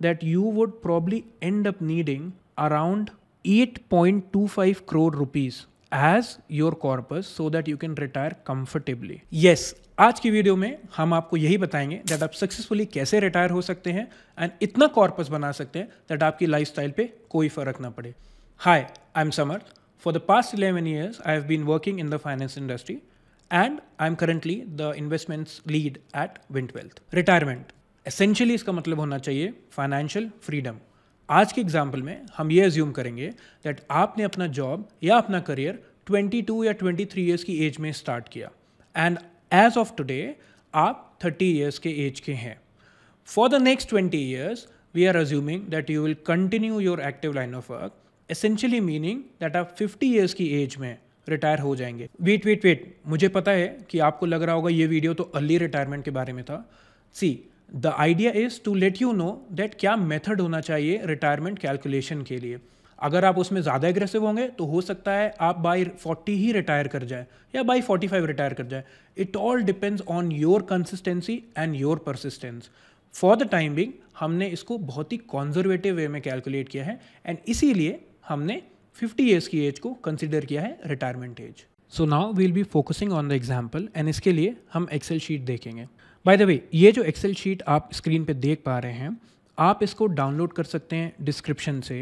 that you would probably end up needing around 8.25 crore rupees as your corpus so that you can retire comfortably. Yes, आज की video में हम आपको यही बताएंगे दैट आप सक्सेसफुली कैसे रिटायर हो सकते हैं एंड इतना कॉर्पस बना सकते हैं दैट आपकी लाइफस्टाइल पे कोई फर्क ना पड़े hi I am Samarth for the past eleven years I have been working in the finance industry and I am currently the investments lead at Wint Wealth retirement essentially इसका मतलब होना चाहिए फाइनेंशियल फ्रीडम आज के एग्जाम्पल में हम ये assume करेंगे दैट आपने अपना जॉब या अपना करियर 22 या 23 इयर्स की एज में स्टार्ट किया एंड एज ऑफ टुडे आप 30 इयर्स के एज के हैं for the next 20 years we are assuming that you will continue your active line of work essentially meaning that आप 50 ईयर्स की एज में रिटायर हो जाएंगे वेट वेट वेट मुझे पता है कि आपको लग रहा होगा ये वीडियो तो अर्ली रिटायरमेंट के बारे में था see the idea is to let you know that क्या मेथड होना चाहिए रिटायरमेंट कैलकुलेशन के लिए अगर आप उसमें ज़्यादा एग्रेसिव होंगे तो हो सकता है आप बाई फोर्टी ही रिटायर कर जाए या बाई फोर्टी फाइव रिटायर कर जाए it all depends on your consistency and your persistence for the time being हमने इसको बहुत ही कॉन्जर्वेटिव वे में कैलकुलेट किया है एंड इसीलिए हमने फिफ्टी ईयर्स की एज को कंसिडर किया है retirement age so now we'll be focusing on the example and इसके लिए हम एक्सेल शीट देखेंगे बाय द वे ये जो एक्सेल शीट आप स्क्रीन पे देख पा रहे हैं आप इसको डाउनलोड कर सकते हैं डिस्क्रिप्शन से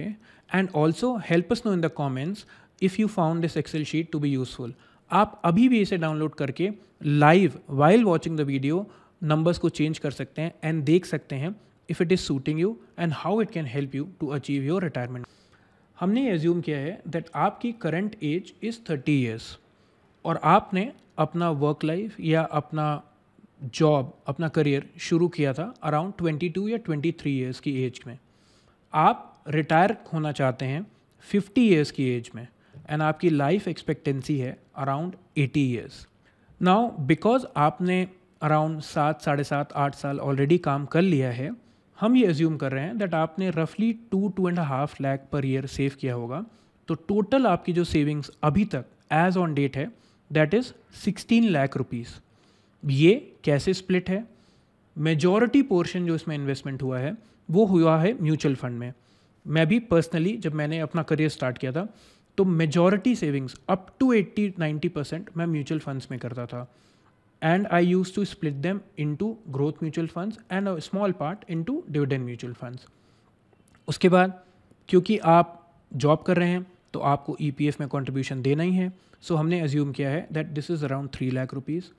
and also help know in the comments if you found this Excel sheet to be useful आप अभी भी इसे डाउनलोड करके live while watching the video numbers को चेंज कर सकते हैं एंड देख सकते हैं if it is suiting you and how it can help you to achieve your retirement हमने एज्यूम किया है दैट आपकी current age is thirty years और आपने अपना वर्क लाइफ या अपना जॉब अपना करियर शुरू किया था अराउंड 22 या 23 ईयर्स की एज में आप रिटायर होना चाहते हैं 50 ईयर्स की एज में एंड आपकी लाइफ एक्सपेक्टेंसी है अराउंड 80 ईयर्स नाउ बिकॉज आपने अराउंड सात साढ़े सात आठ साल ऑलरेडी काम कर लिया है हम ये एज्यूम कर रहे हैं दैट आपने रफली two two and half lakh per year save किया होगा तो टोटल आपकी जो सेविंग्स अभी तक एज ऑन डेट है that is sixteen lakh rupees ये कैसे स्प्लिट है मेजॉरिटी पोर्शन जो इसमें इन्वेस्टमेंट हुआ है वो हुआ है म्यूचुअल फंड में मैं भी पर्सनली जब मैंने अपना करियर स्टार्ट किया था तो majority savings up to 80 90 percent मैं म्यूचुअल फंड्स में करता था and I use to split them into growth mutual funds and a small part into dividend mutual funds उसके बाद क्योंकि आप जॉब कर रहे हैं तो आपको ई e में कॉन्ट्रीब्यूशन देना ही है सो so हमने एज्यूम किया है that this is around three lakh rupees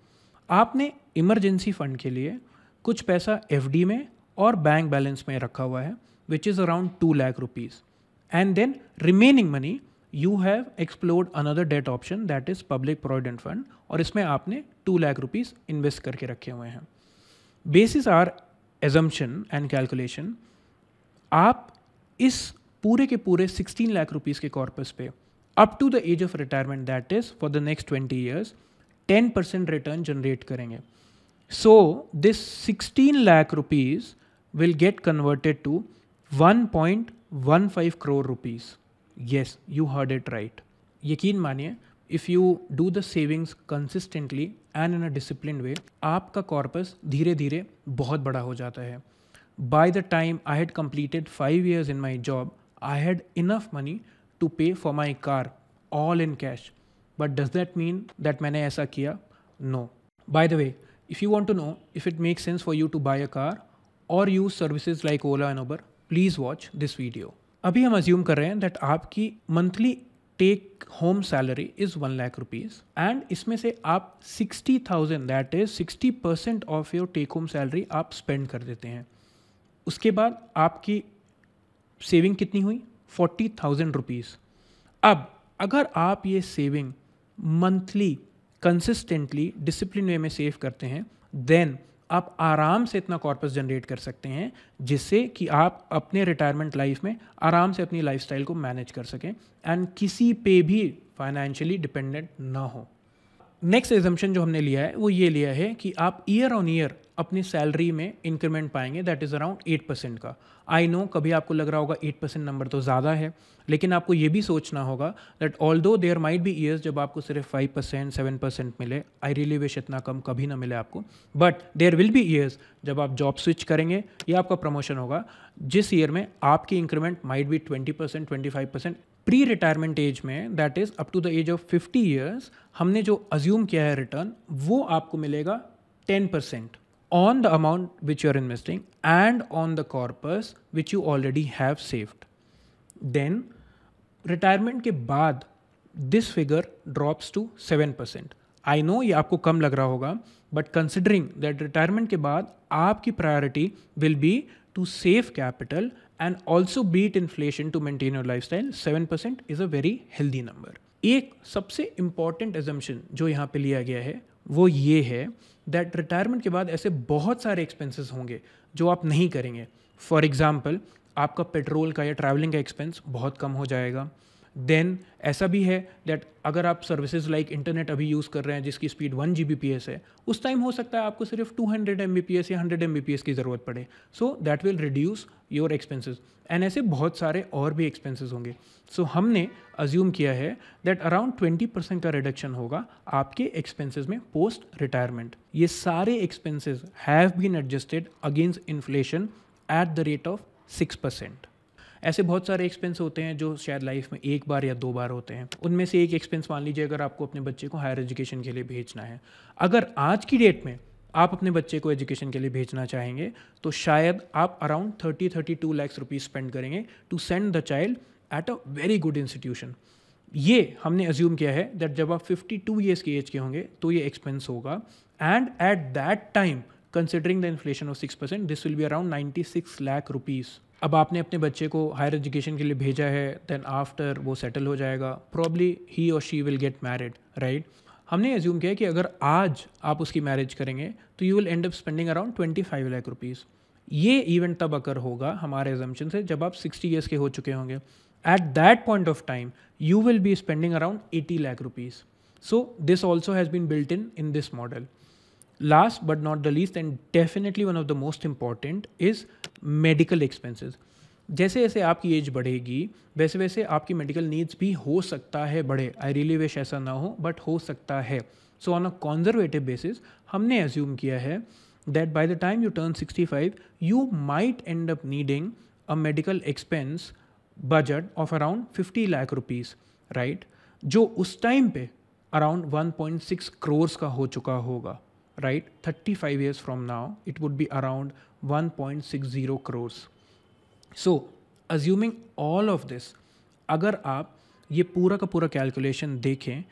आपने इमरजेंसी फंड के लिए कुछ पैसा एफ में और बैंक बैलेंस में रखा हुआ है which is around two lakh rupees and then remaining money you have explored another debt option that is public provident fund और इसमें आपने टू लैख रुपीज़ इन्वेस्ट करके रखे हुए हैं basis our assumption and calculation आप इस पूरे के पूरे सिक्सटीन लाख रुपीज़ के कॉर्पस पे up to the age of retirement that is for the next twenty years ten percent return generate करेंगे so this sixteen lakh rupees will get converted to one point one five crore rupees yes you heard it right यकीन मानिए if you do the savings consistently and in a discipline way आपका कॉर्पस धीरे धीरे बहुत बड़ा हो जाता है by the time I had completed five years in my job I had enough money to pay for my car all in cash but does that mean that मैंने ऐसा किया no by the way if you want to know if it make sense for you to buy a car और use services like Ola and Uber please watch this video अभी हम assume कर रहे हैं that आपकी monthly take home salary is one lakh rupees and इसमें से आप sixty thousand that is sixty percent of your take home salary आप स्पेंड कर देते हैं उसके बाद आपकी सेविंग कितनी हुई फोर्टी थाउजेंड रुपीज़ अब अगर आप ये saving monthly consistently discipline way में सेव करते हैं देन आप आराम से इतना कॉर्पस जनरेट कर सकते हैं जिससे कि आप अपने रिटायरमेंट लाइफ में आराम से अपनी लाइफस्टाइल को मैनेज कर सकें एंड किसी पे भी फाइनेंशियली डिपेंडेंट ना हो नेक्स्ट एग्जम्पन जो हमने लिया है वो ये लिया है कि आप ईयर ऑन ईयर अपनी सैलरी में इंक्रीमेंट पाएंगे that is around eight percent का आई नो कभी आपको लग रहा होगा एट परसेंट नंबर तो ज़्यादा है लेकिन आपको ये भी सोचना होगा that all though there might be years जब आपको सिर्फ फाइव परसेंट सेवन परसेंट मिले आई रियली विश इतना कम कभी ना मिले आपको but there will be years जब आप जॉब स्विच करेंगे या आपका प्रमोशन होगा जिस ईयर में आपकी increment might be twenty percent twenty five percent pre retirement age में that is up to the age of fifty years हमने जो अज्यूम किया है रिटर्न वो आपको मिलेगा ten percent on the amount which you are investing and on the corpus which you already have saved then retirement के बाद this figure drops to seven percent I know ये आपको कम लग रहा होगा बट कंसिडरिंग दैट रिटायरमेंट के बाद आपकी priority will be to save capital and also beat inflation to maintain your life style seven percent is a very healthy number एक सबसे इम्पॉर्टेंट एजम्पन जो यहाँ पे लिया गया है वो ये है दैट रिटायरमेंट के बाद ऐसे बहुत सारे एक्सपेंसेस होंगे जो आप नहीं करेंगे फॉर एग्ज़ाम्पल आपका पेट्रोल का या ट्रैवलिंग का एक्सपेंस बहुत कम हो जाएगा देन ऐसा भी है दैट अगर आप सर्विसेज लाइक इंटरनेट अभी यूज़ कर रहे हैं जिसकी speed one G B P S है उस टाइम हो सकता है आपको सिर्फ two hundred M B P S या hundred M B P S की ज़रूरत पड़े so that will reduce your expenses and ऐसे बहुत सारे और भी एक्सपेंसिज होंगे सो so, हमने अज्यूम किया है दैट अराउंड ट्वेंटी परसेंट का रिडक्शन होगा आपके एक्सपेंसिस में पोस्ट रिटायरमेंट ये सारे expenses have been adjusted against inflation at the rate of six percent ऐसे बहुत सारे एक्सपेंस होते हैं जो शायद लाइफ में एक बार या दो बार होते हैं उनमें से एक एक्सपेंस मान लीजिए अगर आपको अपने बच्चे को हायर एजुकेशन के लिए भेजना है अगर आज की डेट में आप अपने बच्चे को एजुकेशन के लिए भेजना चाहेंगे तो शायद आप around thirty thirty two lakhs rupees spend करेंगे to send the child at a very good institution ये हमने अज्यूम किया है दैट जब आप फिफ्टी टू ईयर्स की एज के होंगे तो ये एक्सपेंस होगा and at that time considering the inflation of six percent this will be around ninety six lakh rupees अब आपने अपने बच्चे को हायर एजुकेशन के लिए भेजा है देन आफ्टर वो सेटल हो जाएगा प्रॉब्ली ही और she will get married right हमने एज्यूम किया कि अगर आज आप उसकी मैरिज करेंगे तो you will end up spending around twenty five lakh rupees ये इवेंट तब अकर होगा हमारे एजम्पन से जब आप सिक्सटी ईयर्स के हो चुके होंगे at that point of time you will be spending around eighty lakh rupees so this also has been built in in this model last but not the least and definitely one of the most important is medical expenses जैसे जैसे आपकी as बढ़ेगी वैसे वैसे आपकी medical needs भी हो सकता है बढ़े आई रियली विश ऐसा ना हो बट हो सकता है so on a conservative basis हमने एज्यूम किया है that by the time you turn sixty five you might end up needing a medical expense budget of around fifty lakh rupees right जो उस टाइम पे around one point six crores का हो चुका होगा right 35 years from now it would be around 1.60 crores so assuming all of this अगर आप ये पूरा का पूरा कैलकुलेशन देखें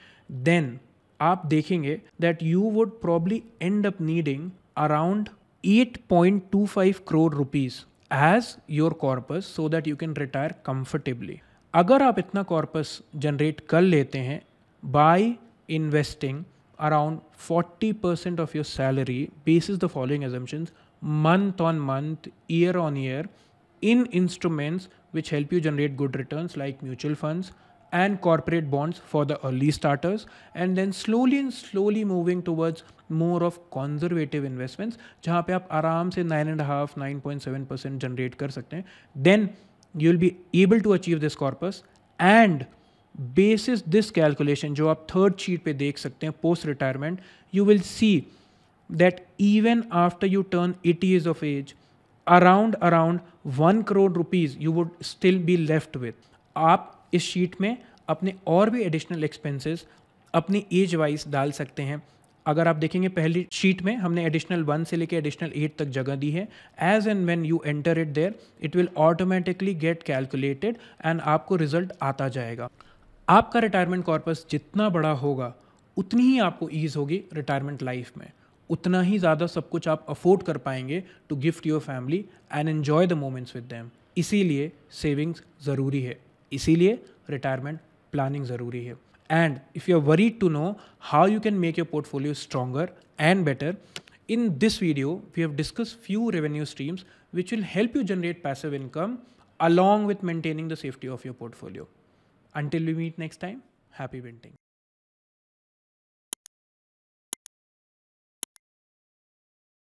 देन आप देखेंगे that you would probably end up needing around 8.25 crore rupees as your corpus so that you can retire comfortably अगर आप इतना कॉर्पस जनरेट कर लेते हैं by investing around 40% of your salary basis the following assumptions month on month, year on year in instruments which help you generate good returns like mutual funds and corporate bonds for the early starters and then slowly and slowly moving towards more of conservative investments jahan pe aap आराम se nine and half nine point seven percent generate कर सकते हैं then you will be able to achieve basis this calculation जो आप third sheet पे देख सकते हैं post retirement you will see that even after you turn eighty years of age around around one crore rupees you would still be left with आप इस sheet में अपने और भी एडिशनल एक्सपेंसेस अपनी एज वाइज डाल सकते हैं अगर आप देखेंगे पहली शीट में हमने एडिशनल वन से लेकर एडिशनल एट तक जगह दी है age and when you enter it there it will automatically get calculated and आपको रिजल्ट आता जाएगा आपका रिटायरमेंट कॉर्पस जितना बड़ा होगा उतनी ही आपको ईज़ होगी रिटायरमेंट लाइफ में उतना ही ज़्यादा सब कुछ आप अफोर्ड कर पाएंगे to gift your family and enjoy the moments with them इसीलिए सेविंग्स ज़रूरी है इसीलिए रिटायरमेंट प्लानिंग ज़रूरी है and if you are worried to know how you can make your portfolio stronger and better in this video we have discuss few revenue streams which will help you generate passive income along with maintaining the safety of your portfolio Until we meet next time, happy winting.